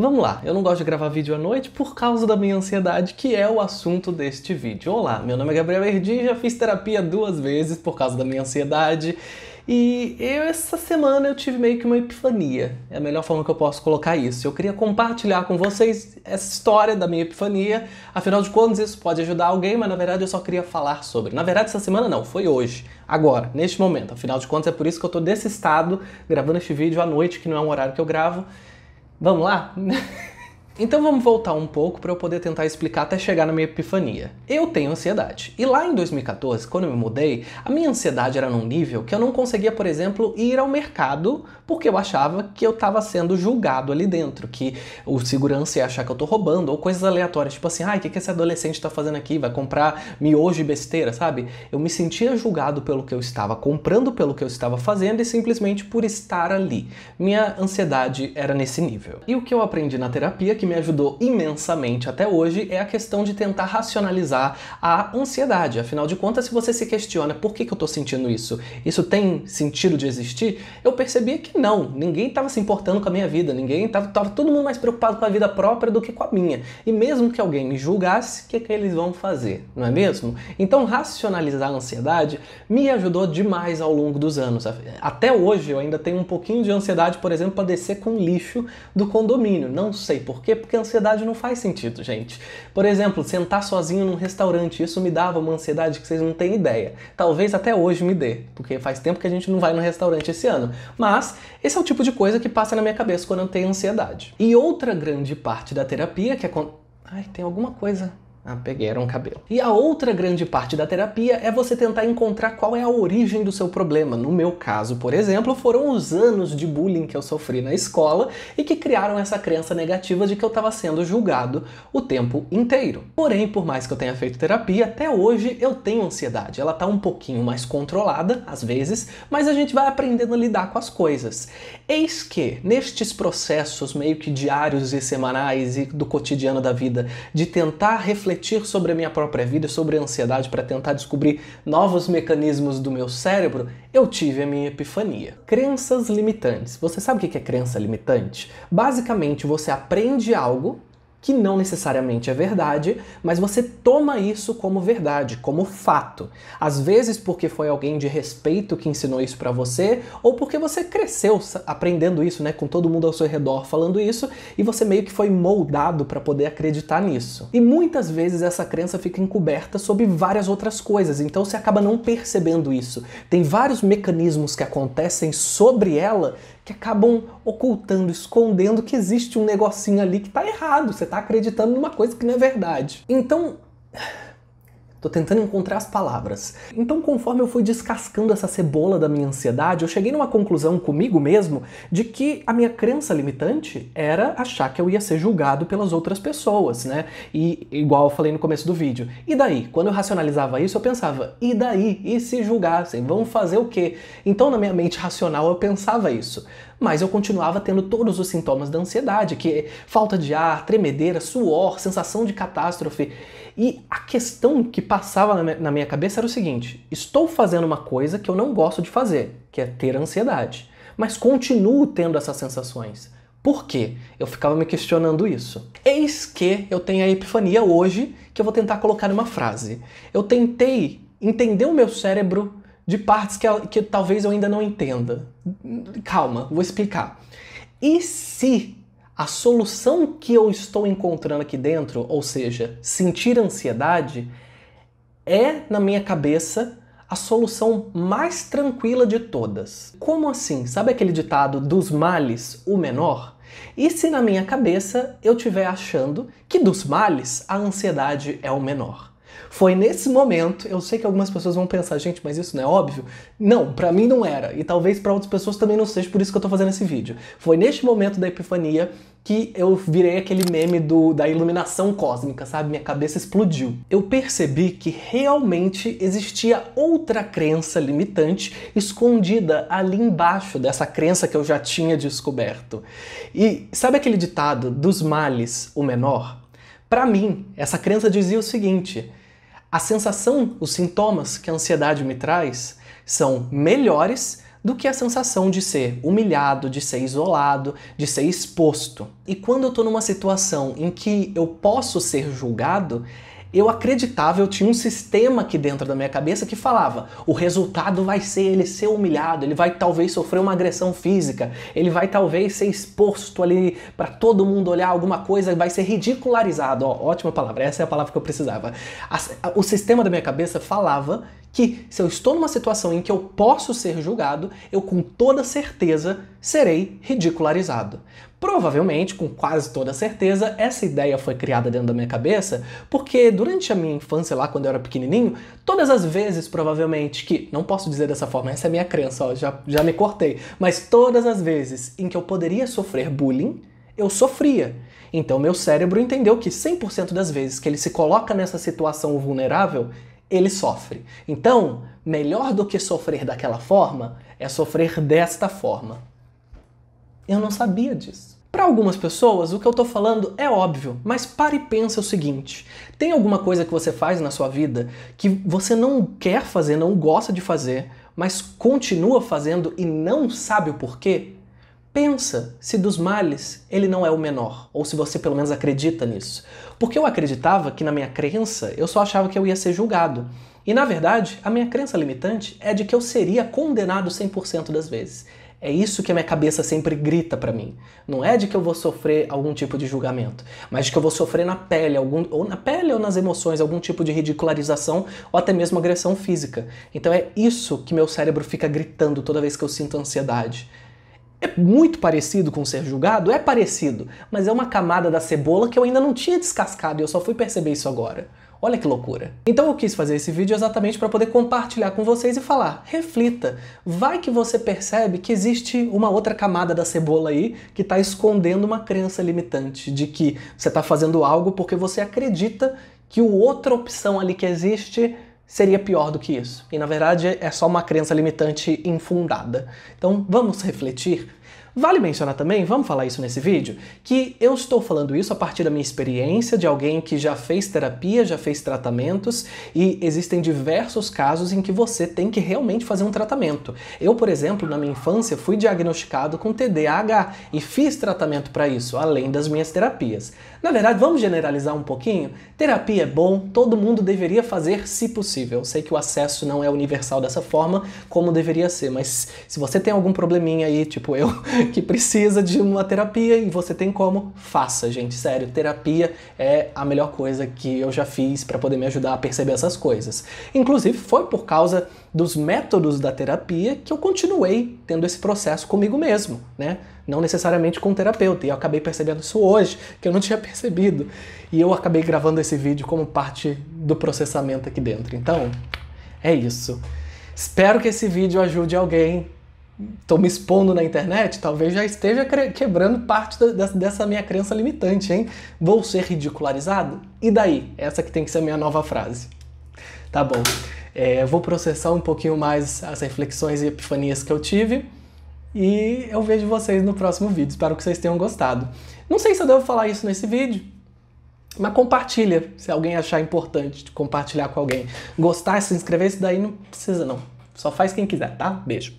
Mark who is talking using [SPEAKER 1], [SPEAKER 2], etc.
[SPEAKER 1] Vamos lá, eu não gosto de gravar vídeo à noite por causa da minha ansiedade, que é o assunto deste vídeo. Olá, meu nome é Gabriel Erdi, já fiz terapia duas vezes por causa da minha ansiedade. E eu, essa semana eu tive meio que uma epifania. É a melhor forma que eu posso colocar isso. Eu queria compartilhar com vocês essa história da minha epifania. Afinal de contas, isso pode ajudar alguém, mas na verdade eu só queria falar sobre. Na verdade, essa semana não, foi hoje, agora, neste momento. Afinal de contas, é por isso que eu tô desse estado, gravando este vídeo à noite, que não é um horário que eu gravo. Vamos lá? Então vamos voltar um pouco para eu poder tentar explicar até chegar na minha epifania. Eu tenho ansiedade. E lá em 2014, quando eu me mudei, a minha ansiedade era num nível que eu não conseguia, por exemplo, ir ao mercado porque eu achava que eu estava sendo julgado ali dentro, que o segurança ia achar que eu tô roubando, ou coisas aleatórias, tipo assim, ai, o que, que esse adolescente está fazendo aqui? Vai comprar miojo e besteira, sabe? Eu me sentia julgado pelo que eu estava comprando, pelo que eu estava fazendo e simplesmente por estar ali. Minha ansiedade era nesse nível. E o que eu aprendi na terapia que me ajudou imensamente até hoje é a questão de tentar racionalizar a ansiedade. Afinal de contas, se você se questiona por que, que eu estou sentindo isso, isso tem sentido de existir? Eu percebia que não. Ninguém estava se importando com a minha vida, ninguém estava todo mundo mais preocupado com a vida própria do que com a minha. E mesmo que alguém me julgasse, o que, que eles vão fazer? Não é mesmo? Então, racionalizar a ansiedade me ajudou demais ao longo dos anos. Até hoje eu ainda tenho um pouquinho de ansiedade, por exemplo, para descer com lixo do condomínio. Não sei porquê, porque a ansiedade não faz sentido, gente. Por exemplo, sentar sozinho num restaurante, isso me dava uma ansiedade que vocês não têm ideia. Talvez até hoje me dê, porque faz tempo que a gente não vai no restaurante esse ano. Mas esse é o tipo de coisa que passa na minha cabeça quando eu tenho ansiedade. E outra grande parte da terapia que é. Ai, tem alguma coisa ah, peguei pegar um cabelo. E a outra grande parte da terapia é você tentar encontrar qual é a origem do seu problema. No meu caso, por exemplo, foram os anos de bullying que eu sofri na escola e que criaram essa crença negativa de que eu estava sendo julgado o tempo inteiro. Porém, por mais que eu tenha feito terapia, até hoje eu tenho ansiedade. Ela está um pouquinho mais controlada, às vezes, mas a gente vai aprendendo a lidar com as coisas. Eis que, nestes processos meio que diários e semanais e do cotidiano da vida, de tentar refletir refletir sobre a minha própria vida, sobre a ansiedade, para tentar descobrir novos mecanismos do meu cérebro, eu tive a minha epifania. Crenças limitantes. Você sabe o que é crença limitante? Basicamente, você aprende algo que não necessariamente é verdade, mas você toma isso como verdade, como fato. Às vezes porque foi alguém de respeito que ensinou isso para você, ou porque você cresceu aprendendo isso, né, com todo mundo ao seu redor falando isso, e você meio que foi moldado para poder acreditar nisso. E muitas vezes essa crença fica encoberta sob várias outras coisas, então você acaba não percebendo isso. Tem vários mecanismos que acontecem sobre ela que acabam ocultando, escondendo que existe um negocinho ali que tá errado. Você está acreditando numa coisa que não é verdade. Então. Tô tentando encontrar as palavras. Então, conforme eu fui descascando essa cebola da minha ansiedade, eu cheguei numa conclusão comigo mesmo de que a minha crença limitante era achar que eu ia ser julgado pelas outras pessoas, né? E igual eu falei no começo do vídeo. E daí? Quando eu racionalizava isso, eu pensava: e daí? E se julgassem? Vão fazer o quê? Então, na minha mente racional, eu pensava isso mas eu continuava tendo todos os sintomas da ansiedade, que é falta de ar, tremedeira, suor, sensação de catástrofe. E a questão que passava na minha cabeça era o seguinte: estou fazendo uma coisa que eu não gosto de fazer, que é ter ansiedade, mas continuo tendo essas sensações. Por quê? Eu ficava me questionando isso. Eis que eu tenho a epifania hoje que eu vou tentar colocar numa frase. Eu tentei entender o meu cérebro de partes que, que talvez eu ainda não entenda. Calma, vou explicar. E se a solução que eu estou encontrando aqui dentro, ou seja, sentir ansiedade, é, na minha cabeça, a solução mais tranquila de todas. Como assim? Sabe aquele ditado dos males o menor? E se na minha cabeça eu estiver achando que dos males a ansiedade é o menor? Foi nesse momento, eu sei que algumas pessoas vão pensar, gente, mas isso não é óbvio? Não, para mim não era, e talvez para outras pessoas também não seja, por isso que eu tô fazendo esse vídeo. Foi neste momento da epifania que eu virei aquele meme do, da iluminação cósmica, sabe? Minha cabeça explodiu. Eu percebi que realmente existia outra crença limitante escondida ali embaixo dessa crença que eu já tinha descoberto. E sabe aquele ditado dos males o menor? Para mim, essa crença dizia o seguinte: a sensação, os sintomas que a ansiedade me traz são melhores do que a sensação de ser humilhado, de ser isolado, de ser exposto. E quando eu estou numa situação em que eu posso ser julgado, eu acreditava, eu tinha um sistema aqui dentro da minha cabeça que falava: o resultado vai ser ele ser humilhado, ele vai talvez sofrer uma agressão física, ele vai talvez ser exposto ali para todo mundo olhar alguma coisa, vai ser ridicularizado. Ó, ótima palavra, essa é a palavra que eu precisava. o sistema da minha cabeça falava que se eu estou numa situação em que eu posso ser julgado, eu com toda certeza serei ridicularizado. Provavelmente, com quase toda certeza, essa ideia foi criada dentro da minha cabeça, porque durante a minha infância, lá quando eu era pequenininho, todas as vezes, provavelmente, que, não posso dizer dessa forma, essa é a minha crença, ó, já, já me cortei, mas todas as vezes em que eu poderia sofrer bullying, eu sofria. Então, meu cérebro entendeu que 100% das vezes que ele se coloca nessa situação vulnerável, ele sofre. Então, melhor do que sofrer daquela forma é sofrer desta forma. Eu não sabia disso. Para algumas pessoas, o que eu estou falando é óbvio, mas para e pensa o seguinte: tem alguma coisa que você faz na sua vida que você não quer fazer, não gosta de fazer, mas continua fazendo e não sabe o porquê? Pensa se dos males ele não é o menor, ou se você pelo menos acredita nisso. Porque eu acreditava que na minha crença eu só achava que eu ia ser julgado. E na verdade, a minha crença limitante é de que eu seria condenado 100% das vezes. É isso que a minha cabeça sempre grita para mim. Não é de que eu vou sofrer algum tipo de julgamento, mas de que eu vou sofrer na pele, algum, ou na pele ou nas emoções, algum tipo de ridicularização ou até mesmo agressão física. Então é isso que meu cérebro fica gritando toda vez que eu sinto ansiedade. É muito parecido com ser julgado? É parecido, mas é uma camada da cebola que eu ainda não tinha descascado e eu só fui perceber isso agora. Olha que loucura. Então eu quis fazer esse vídeo exatamente para poder compartilhar com vocês e falar, reflita, vai que você percebe que existe uma outra camada da cebola aí que está escondendo uma crença limitante de que você está fazendo algo porque você acredita que o outra opção ali que existe seria pior do que isso. E na verdade é só uma crença limitante infundada. Então vamos refletir Vale mencionar também, vamos falar isso nesse vídeo, que eu estou falando isso a partir da minha experiência de alguém que já fez terapia, já fez tratamentos e existem diversos casos em que você tem que realmente fazer um tratamento. Eu, por exemplo, na minha infância fui diagnosticado com TDAH e fiz tratamento para isso, além das minhas terapias. Na verdade, vamos generalizar um pouquinho? Terapia é bom, todo mundo deveria fazer se possível. sei que o acesso não é universal dessa forma como deveria ser, mas se você tem algum probleminha aí, tipo eu, que precisa de uma terapia e você tem como, faça, gente. Sério, terapia é a melhor coisa que eu já fiz para poder me ajudar a perceber essas coisas. Inclusive, foi por causa dos métodos da terapia que eu continuei tendo esse processo comigo mesmo, né? Não necessariamente com um terapeuta. E eu acabei percebendo isso hoje, que eu não tinha percebido. E eu acabei gravando esse vídeo como parte do processamento aqui dentro. Então, é isso. Espero que esse vídeo ajude alguém estou me expondo na internet, talvez já esteja quebrando parte da, dessa minha crença limitante, hein? Vou ser ridicularizado? E daí? Essa que tem que ser a minha nova frase. Tá bom. É, vou processar um pouquinho mais as reflexões e epifanias que eu tive. E eu vejo vocês no próximo vídeo. Espero que vocês tenham gostado. Não sei se eu devo falar isso nesse vídeo, mas compartilha se alguém achar importante compartilhar com alguém. Gostar, se inscrever, isso daí não precisa não. Só faz quem quiser, tá? Beijo.